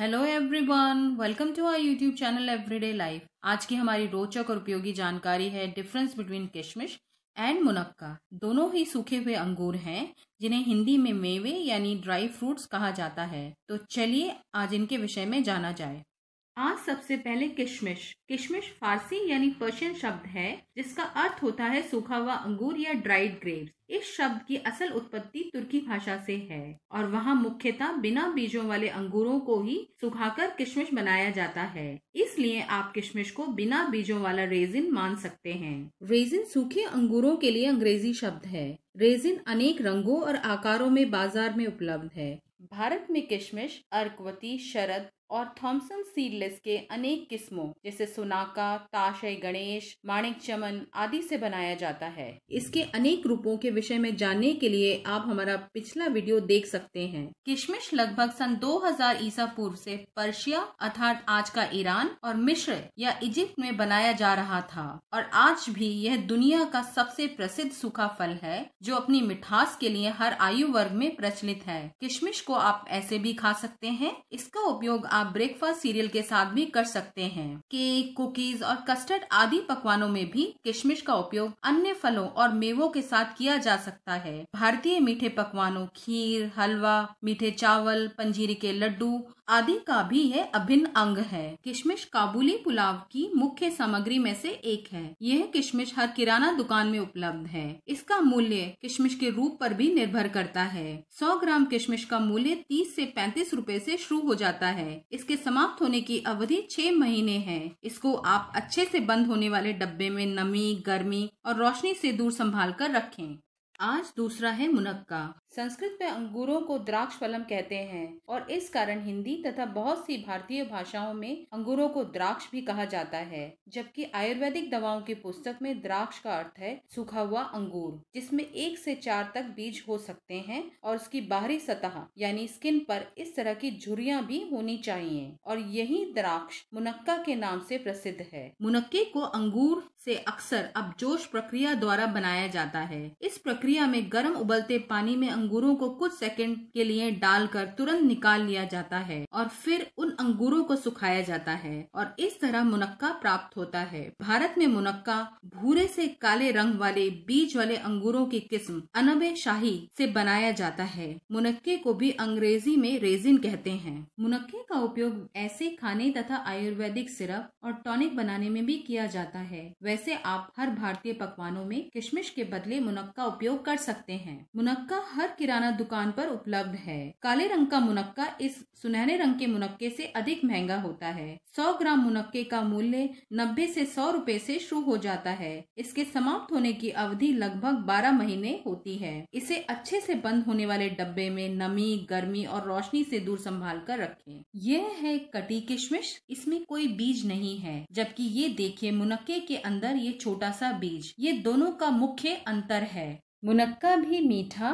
Hello everyone welcome to our YouTube channel everyday life आज की हमारी रोचक और उपयोगी जानकारी है डिफरेंस बिटवीन किशमिश एंड मुनक्का दोनों ही सूखे हुए अंगूर हैं जिन्हें हिंदी में मेवे यानी ड्राई फ्रूट्स कहा जाता है तो चलिए आज इनके विषय में जाना जाए आज सबसे पहले किशमिश किशमिश फारसी यानी पर्शियन शब्द है जिसका अर्थ होता है सूखा हुआ अंगूर या ड्राइड ग्रेप्स इस शब्द की असल उत्पत्ति तुर्की भाषा से है और वहाँ मुख्यतः बिना बीजों वाले अंगूरों को ही सुखाकर किशमिश बनाया जाता है इसलिए आप किशमिश को बिना बीजों वाला रेजिन मान सकते हैं रेजिन सूखे अंगूरों के लिए अंग्रेजी शब्द है रेजिन अनेक रंगों और आकारों में बाजार में उपलब्ध है भारत में किशमिश अर्कवती शरद और थॉमसन सीडलेस के अनेक किस्मों जैसे सोनाका ताशय गणेश माणिक चमन आदि से बनाया जाता है इसके अनेक रूपों के विषय में जानने के लिए आप हमारा पिछला वीडियो देख सकते हैं किशमिश लगभग सन 2000 ईसा पूर्व से पर्शिया अर्थात आज का ईरान और मिश्र या इजिप्ट में बनाया जा रहा था और आज भी यह दुनिया का सबसे प्रसिद्ध सूखा फल है जो अपनी मिठास के लिए हर आयु वर्ग में प्रचलित है किशमिश को आप ऐसे भी खा सकते हैं इसका उपयोग आप ब्रेकफास्ट सीरियल के साथ भी कर सकते हैं केक कुकीज और कस्टर्ड आदि पकवानों में भी किशमिश का उपयोग अन्य फलों और मेवों के साथ किया जा सकता है भारतीय मीठे पकवानों खीर हलवा मीठे चावल पंजीरी के लड्डू आदि का भी यह अभिन्न अंग है किशमिश काबुली पुलाव की मुख्य सामग्री में से एक है यह किशमिश हर किराना दुकान में उपलब्ध है इसका मूल्य किशमिश के रूप पर भी निर्भर करता है 100 ग्राम किशमिश का मूल्य 30 से 35 रुपए से शुरू हो जाता है इसके समाप्त होने की अवधि छह महीने है इसको आप अच्छे से बंद होने वाले डब्बे में नमी गर्मी और रोशनी से दूर संभाल कर रखें आज दूसरा है मुनक्का संस्कृत में अंगूरों को द्राक्ष फलम कहते हैं और इस कारण हिंदी तथा बहुत सी भारतीय भाषाओं में अंगूरों को द्राक्ष भी कहा जाता है जबकि आयुर्वेदिक दवाओं की पुस्तक में द्राक्ष का अर्थ है सूखा हुआ अंगूर जिसमें एक से चार तक बीज हो सकते हैं और उसकी बाहरी सतह यानी स्किन पर इस तरह की झुरिया भी होनी चाहिए और यही द्राक्ष मुनक्का के नाम से प्रसिद्ध है मुनक्के को अंगूर से अक्सर अब जोश प्रक्रिया द्वारा बनाया जाता है इस प्रक्रिया प्रक्रिया में गर्म उबलते पानी में अंगूरों को कुछ सेकंड के लिए डालकर तुरंत निकाल लिया जाता है और फिर उन अंगूरों को सुखाया जाता है और इस तरह मुनक्का प्राप्त होता है भारत में मुनक्का भूरे से काले रंग वाले बीज वाले अंगूरों की किस्म अनबे शाही से बनाया जाता है मुनक्के को भी अंग्रेजी में रेजिन कहते हैं मुनक्के का उपयोग ऐसे खाने तथा आयुर्वेदिक सिरप और टॉनिक बनाने में भी किया जाता है वैसे आप हर भारतीय पकवानों में किशमिश के बदले मुनक्का उपयोग प्रयोग कर सकते हैं मुनक्का हर किराना दुकान पर उपलब्ध है काले रंग का मुनक्का इस सुनहरे रंग के मुनक्के से अधिक महंगा होता है 100 ग्राम मुनक्के का मूल्य 90 से 100 रुपए से शुरू हो जाता है इसके समाप्त होने की अवधि लगभग 12 महीने होती है इसे अच्छे से बंद होने वाले डब्बे में नमी गर्मी और रोशनी से दूर संभाल कर रखे यह है कटी किशमिश इसमें कोई बीज नहीं है जबकि ये देखिए मुनक्के के अंदर ये छोटा सा बीज ये दोनों का मुख्य अंतर है मुनक्का भी मीठा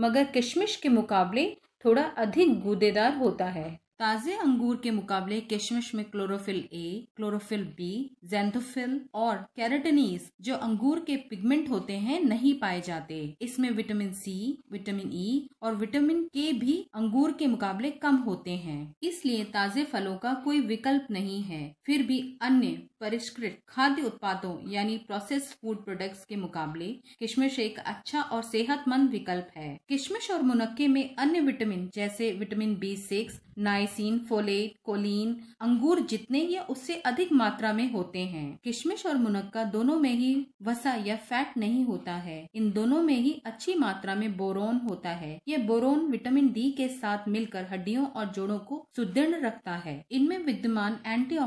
मगर किशमिश के मुकाबले थोड़ा अधिक गूदेदार होता है ताज़े अंगूर के मुकाबले किशमिश में chlorophyll A chlorophyll B xanthophyll और कैरेटनीस जो अंगूर के पिगमेंट होते हैं नहीं पाए जाते इसमें vitamin C vitamin E e और विटामिन के भी अंगूर के मुकाबले कम होते हैं इसलिए ताज़े फलों का कोई विकल्प नहीं है फिर भी अन्य परिष्कृत खाद्य उत्पादों यानी प्रोसेस फूड प्रोडक्ट्स के मुकाबले किशमिश एक अच्छा और सेहतमंद विकल्प है किशमिश और मुनक्के में अन्य विटामिन जैसे vitamin B six niacin folate choline अंगूर जितने या उससे अधिक मात्रा में होते हैं किशमिश और मुनक्का दोनों में ही वसा या फैट नहीं होता है इन दोनों में ही अच्छी मात्रा में बोरोन होता है यह बोरोन विटामिन डी के साथ मिलकर हड्डियों और जोड़ों को सुदृढ़ रखता है इनमें विद्यमान एंटी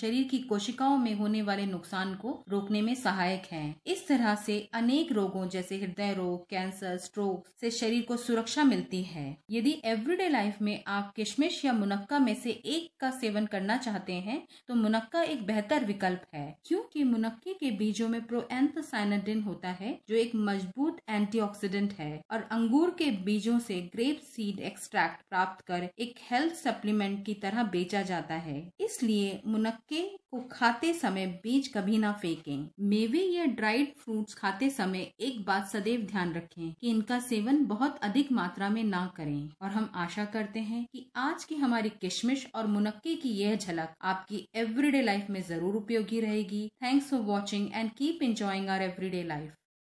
शरीर की कोशिकाओं में होने वाले नुकसान को रोकने में सहायक है इस तरह से अनेक रोगों जैसे हृदय रोग कैंसर स्ट्रोक से शरीर को सुरक्षा मिलती है यदि एवरीडे लाइफ में आप किशमिश विशेष या मुनक्का में से एक का सेवन करना चाहते हैं तो मुनक्का एक बेहतर विकल्प है क्योंकि मुनक्के के बीजों में प्रोएंथसाइनाडिन होता है जो एक मजबूत एंटीऑक्सीडेंट है और अंगूर के बीजों से ग्रेप सीड एक्सट्रैक्ट प्राप्त कर एक हेल्थ सप्लीमेंट की तरह बेचा जाता है इसलिए मुनक्के को खाते समय बीज कभी ना फेंकें। मेवे या ड्राइड फ्रूट्स खाते समय एक बात सदैव ध्यान रखें कि इनका सेवन बहुत अधिक मात्रा में ना करें और हम आशा करते हैं कि आज की हमारी किशमिश और मुनक्के की यह झलक आपकी एवरीडे लाइफ में जरूर उपयोगी रहेगी thanks for watching and keep enjoying our everyday life